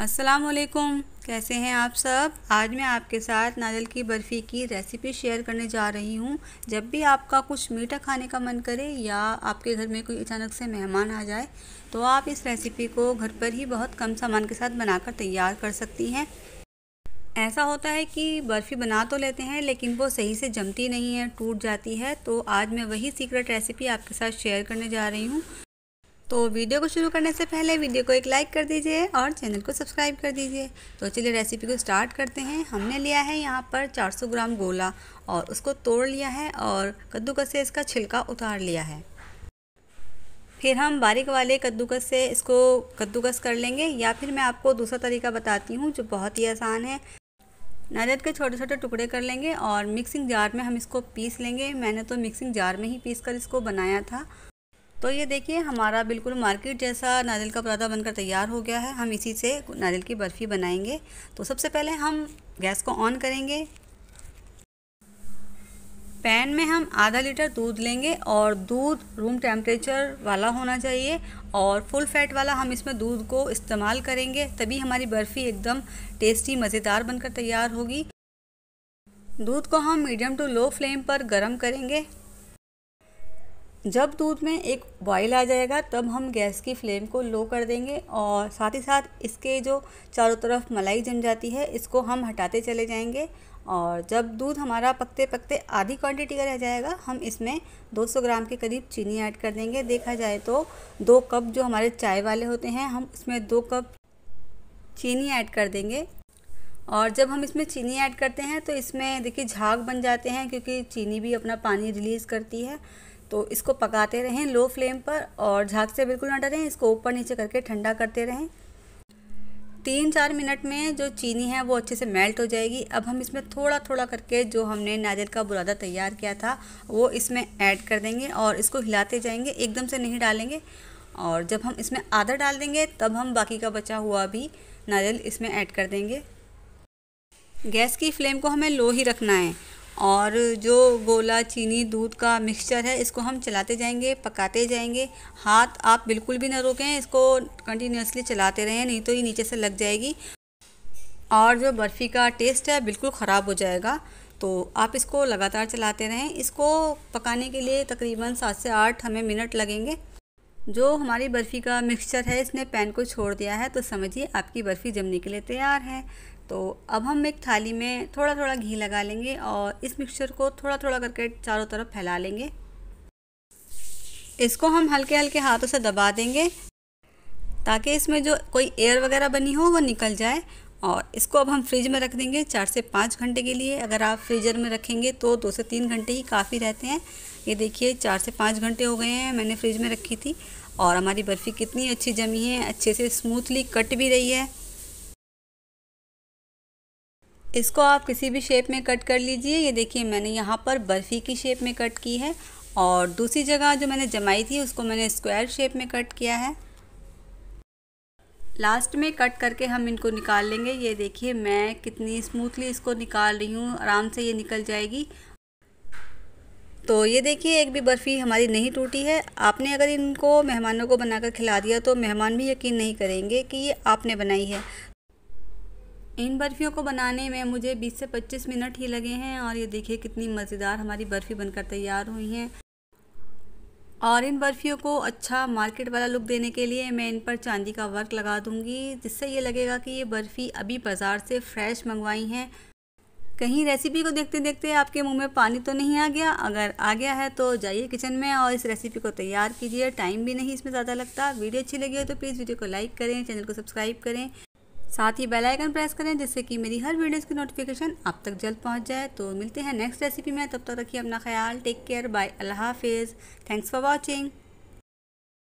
अस्सलाम वालेकुम कैसे हैं आप सब आज मैं आपके साथ नारियल की बर्फ़ी की रेसिपी शेयर करने जा रही हूँ जब भी आपका कुछ मीठा खाने का मन करे या आपके घर में कोई अचानक से मेहमान आ जाए तो आप इस रेसिपी को घर पर ही बहुत कम सामान के साथ बनाकर तैयार कर सकती हैं ऐसा होता है कि बर्फ़ी बना तो लेते हैं लेकिन वो सही से जमती नहीं है टूट जाती है तो आज मैं वही सीक्रेट रेसिपी आपके साथ शेयर करने जा रही हूँ तो वीडियो को शुरू करने से पहले वीडियो को एक लाइक कर दीजिए और चैनल को सब्सक्राइब कर दीजिए तो चलिए रेसिपी को स्टार्ट करते हैं हमने लिया है यहाँ पर 400 ग्राम गोला और उसको तोड़ लिया है और कद्दूकस से इसका छिलका उतार लिया है फिर हम बारीक वाले कद्दूकस से इसको कद्दूकस कर लेंगे या फिर मैं आपको दूसरा तरीका बताती हूँ जो बहुत ही आसान है नारियल के छोटे छोटे टुकड़े कर लेंगे और मिक्सिंग जार में हम इसको पीस लेंगे मैंने तो मिक्सिंग जार में ही पीस कर इसको बनाया था तो ये देखिए हमारा बिल्कुल मार्केट जैसा नारियल का पराठा बनकर तैयार हो गया है हम इसी से नारियल की बर्फ़ी बनाएंगे तो सबसे पहले हम गैस को ऑन करेंगे पैन में हम आधा लीटर दूध लेंगे और दूध रूम टेम्परेचर वाला होना चाहिए और फुल फैट वाला हम इसमें दूध को इस्तेमाल करेंगे तभी हमारी बर्फ़ी एकदम टेस्टी मज़ेदार बनकर तैयार होगी दूध को हम मीडियम टू लो फ्लेम पर गर्म करेंगे जब दूध में एक बॉयल आ जाएगा तब हम गैस की फ्लेम को लो कर देंगे और साथ ही साथ इसके जो चारों तरफ मलाई जम जाती है इसको हम हटाते चले जाएंगे और जब दूध हमारा पकते पकते आधी क्वांटिटी का रह जाएगा हम इसमें 200 ग्राम के करीब चीनी ऐड कर देंगे देखा जाए तो दो कप जो हमारे चाय वाले होते हैं हम इसमें दो कप चीनी ऐड कर देंगे और जब हम इसमें चीनी ऐड करते हैं तो इसमें देखिए झाग बन जाते हैं क्योंकि चीनी भी अपना पानी रिलीज़ करती है तो इसको पकाते रहें लो फ्लेम पर और झाग से बिल्कुल ना डरें इसको ऊपर नीचे करके ठंडा करते रहें तीन चार मिनट में जो चीनी है वो अच्छे से मेल्ट हो जाएगी अब हम इसमें थोड़ा थोड़ा करके जो हमने नारियल का बुरादा तैयार किया था वो इसमें ऐड कर देंगे और इसको हिलाते जाएंगे एकदम से नहीं डालेंगे और जब हम इसमें आधा डाल देंगे तब हम बाकी का बचा हुआ भी नारियल इसमें ऐड कर देंगे गैस की फ्लेम को हमें लो ही रखना है और जो गोला चीनी दूध का मिक्सचर है इसको हम चलाते जाएंगे पकाते जाएंगे हाथ आप बिल्कुल भी ना रोकें इसको कंटिन्यूसली चलाते रहें नहीं तो ये नीचे से लग जाएगी और जो बर्फ़ी का टेस्ट है बिल्कुल ख़राब हो जाएगा तो आप इसको लगातार चलाते रहें इसको पकाने के लिए तकरीबन सात से आठ हमें मिनट लगेंगे जो हमारी बर्फ़ी का मिक्सचर है इसने पैन को छोड़ दिया है तो समझिए आपकी बर्फ़ी जमने के लिए तैयार है तो अब हम एक थाली में थोड़ा थोड़ा घी लगा लेंगे और इस मिक्सचर को थोड़ा थोड़ा करके चारों तरफ फैला लेंगे इसको हम हल्के हल्के हाथों से दबा देंगे ताकि इसमें जो कोई एयर वगैरह बनी हो वो निकल जाए और इसको अब हम फ्रिज में रख देंगे चार से पाँच घंटे के लिए अगर आप फ्रीजर में रखेंगे तो दो से तीन घंटे ही काफ़ी रहते हैं ये देखिए चार से पाँच घंटे हो गए हैं मैंने फ्रिज में रखी थी और हमारी बर्फ़ी कितनी अच्छी जमी है अच्छे से स्मूथली कट भी रही है इसको आप किसी भी शेप में कट कर लीजिए ये देखिए मैंने यहाँ पर बर्फ़ी की शेप में कट की है और दूसरी जगह जो मैंने जमाई थी उसको मैंने स्क्वायर शेप में कट किया है लास्ट में कट करके हम इनको निकाल लेंगे ये देखिए मैं कितनी स्मूथली इसको निकाल रही हूँ आराम से ये निकल जाएगी तो ये देखिए एक भी बर्फ़ी हमारी नहीं टूटी है आपने अगर इनको मेहमानों को बनाकर खिला दिया तो मेहमान भी यकीन नहीं करेंगे कि ये आपने बनाई है इन बर्फ़ियों को बनाने में मुझे 20 से 25 मिनट ही लगे हैं और ये देखिए कितनी मज़ेदार हमारी बर्फ़ी बनकर तैयार हुई हैं और इन बर्फ़ियों को अच्छा मार्केट वाला लुक देने के लिए मैं इन पर चांदी का वर्क लगा दूंगी जिससे ये लगेगा कि ये बर्फ़ी अभी बाज़ार से फ्रेश मंगवाई हैं कहीं रेसिपी को देखते देखते आपके मुंह में पानी तो नहीं आ गया अगर आ गया है तो जाइए किचन में और इस रेसिपी को तैयार कीजिए टाइम भी नहीं इसमें ज़्यादा लगता वीडियो अच्छी लगी हो तो प्लीज़ वीडियो को लाइक करें चैनल को सब्सक्राइब करें साथ ही बेल आइकन प्रेस करें जिससे कि मेरी हर वीडियोस की नोटिफिकेशन आप तक जल्द पहुंच जाए तो मिलते हैं नेक्स्ट रेसिपी में तब तक रखिए अपना ख्याल टेक केयर बाय अल्लाह हाफिज़ थैंक्स फॉर वॉचिंग